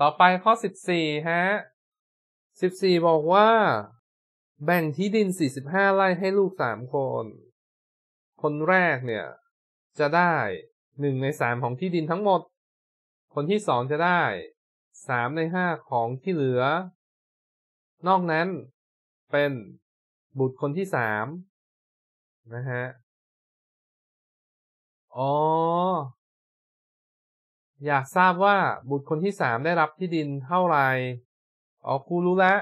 ต่อไปข้อสิบสี่ฮะ สิบสี่บอกว่าแบ่งที่ดินสี่สิบห้าไร่ให้ลูกสามคน คนแรกเนี่ย จะได้หนึ่งในสามของที่ดินทั้งหมด คนที่สองจะได้สามในห้าของที่เหลือ นอกนั้นเป็นบุตรคนที่สามนะฮะ อ๋ออยากทราบว่าบุตรคนที่สามได้รับที่ดินเท่าไหร่อ๋อครูรู้แล้ว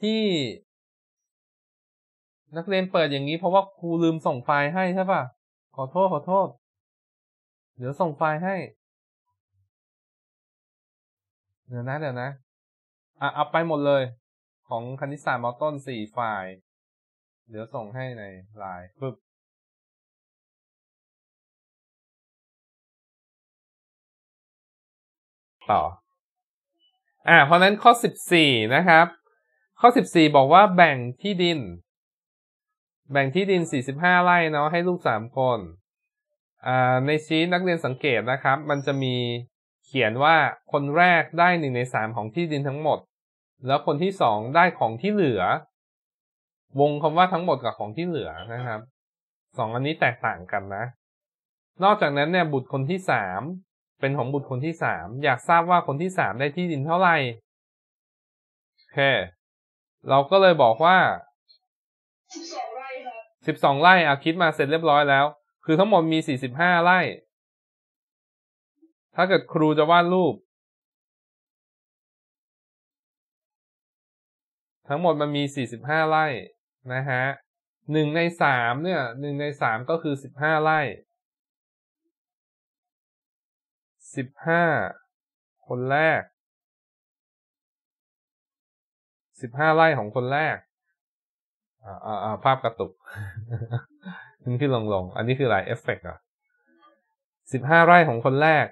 ที่ นักเรียนเปิดอย่างนี้เพราะว่าครูลืมส่งไฟล์ให้ใช่ปะขอโทษขอโทษเดี๋ยวส่งไฟล์ให้ เดี๋ยวนะ เดี๋ยวนะอ่ะเอาไปหมดเลย ของคณิตศาสตร์มอต้นสี่ไฟล์เดี๋ยวส่งให้ในไลน์ปึ๊บต่ออ่า เพราะนั้นข้อสิบสี่นะครับ ข้อสิบสี่บอกว่า แบ่งที่ดิน แบ่งที่ดินสี่สิบห้าไร่เนาะให้ลูกสามคน อ่า ในชี้นักเรียนสังเกตนะครับ มันจะมีเขียนว่าคนแรกได้หนึ่งในสามของที่ดินทั้งหมด แล้วคนที่สองได้ของที่เหลือ วงคำว่าทั้งหมดกับของที่เหลือนะครับ สองอันนี้แตกต่างกันนะ นอกจากนั้นเนี่ยบุตรคนที่สามเป็นของบุตรคนที่สามอยากทราบว่าคนที่สามได้ที่ดินเท่าไหร่ โอเค เราก็เลยบอกว่าสิบสองไร่ครับสิบสองไร่อคิดมาเสร็จเรียบร้อยแล้ว คือทั้งหมดมีสี่สิบห้าไร่ถ้าเกิดครูจะวาดรูป ทั้งหมดมันมีสี่สิบห้าไร่นะฮะหนึ่งในสามเนี่ยหนึ่งในสามก็คือสิบห้าไร่สิบห้าคนแรก สิบห้าไร่ของคนแรก อ่าอ่าภาพกระตุกนี่คือลงลง อันนี้คืออะไรเอฟเฟกต์อ่ะสิบห้าไร่ของคนแรก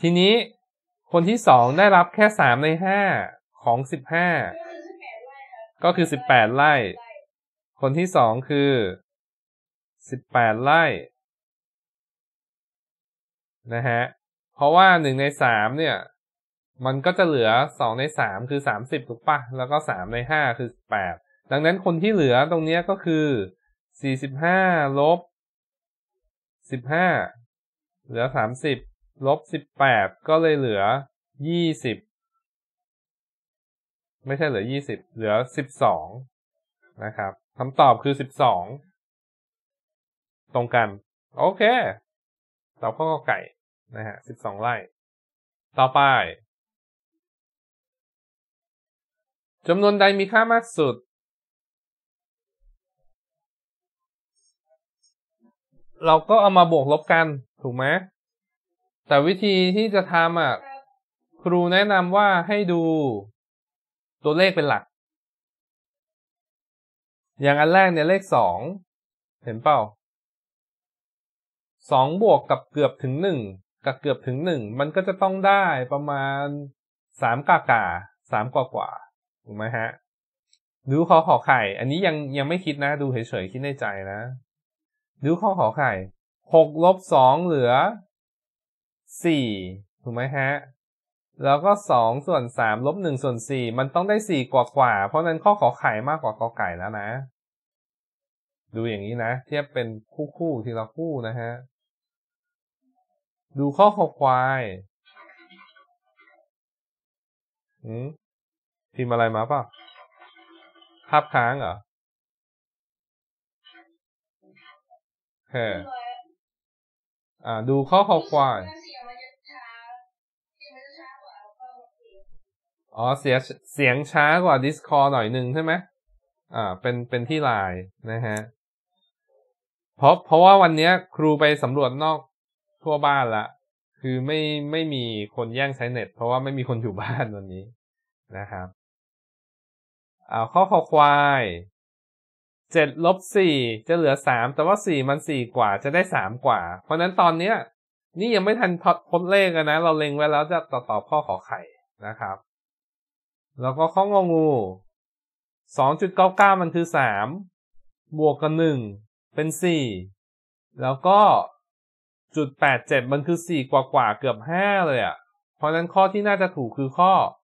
ทีนี้คนที่สองได้รับแค่สามในห้าของสิบห้า ก็คือสิบแปดไร่คนที่สองคือสิบแปดไร่นะฮะเพราะว่าหนึ่งในสามเนี่ย มันก็จะเหลือสองในสามคือสามสิบถูกปะแล้วก็สามในห้าคือแปดดังนั้นคนที่เหลือตรงนี้ก็คือสี่สิบห้าลบสิบห้าเหลือสามสิบลบสิบแปดก็เลยเหลือยี่สิบไม่ใช่เหลือยี่สิบเหลือสิบสองนะครับคำตอบคือสิบสองตรงกัน โอเคตอบข้อไก่นะฮะสิบสองไร่ ต่อไปจำนวนใดมีค่ามากสุด เราก็เอามาบวกลบกันถูกไหมแต่วิธีที่จะทำอ่ะครูแนะนำว่าให้ดู ตัวเลขเป็นหลัก อย่างอันแรกเนี่ยเลขสองเห็นเปล่าสองบวกกับเกือบถึงหนึ่งกับเกือบถึงหนึ่งมันก็จะต้องได้ประมาณสามกากาสามกว่ากว่าถูกไหมฮะดูือขอขอไข่อันนี้ยังยังไม่คิดนะดูเฉยๆคิดในใจนะดูือขอขอไข่หกลบสองเหลือสี่ถูกไหมฮะ แล้วก็สองส่วนสามลบหนึ่งส่วนสี่มันต้องได้สี่กว่ากว่า เพราะนั้นข้อขอไข่มากกว่ากอไก่แล้วนะ ดูอย่างนี้นะ เทียบเป็นคู่คู่ทีละคู่นะฮะดูข้อคอควายอืมพิมอะไรมาป่ะภาพค้างเหรอเฮ้อ่า ดูข้อคอควาย อ๋อเสียเสียงช้ากว่า Discord หน่อยหนึ่งใช่ไหมอ่า เป็นเป็นที่ไลน์นะฮะเพราะเพราะว่าวันนี้ครูไปสำรวจนอกทั่วบ้านละคือไม่ไม่มีคนแย่งใช้เน็ต เพราะว่าไม่มีคนอยู่บ้านวันนี้นะครับเอาข้อ้อควายเจ็ดลบสี่จะเหลือสามแต่ว่าสี่มันสี่กว่า จะได้สามกว่า เพราะนั้นตอนเนี้ย นี่ยังไม่ทันทดเลขนะ เราเล็งไว้แล้วจะต่อตอบข้อขอไข่นะครับแล้วก็ข้ององูสองจุดเก้าเก้ามันคือสามบวกกับหนึ่งเป็นสี่แล้วก็จุดแปดเจ็ดมันคือสี่กว่ากว่าเกือบห้าเลยอะ่ะ เพราะนั้นข้อที่น่าจะถูกคือข้อ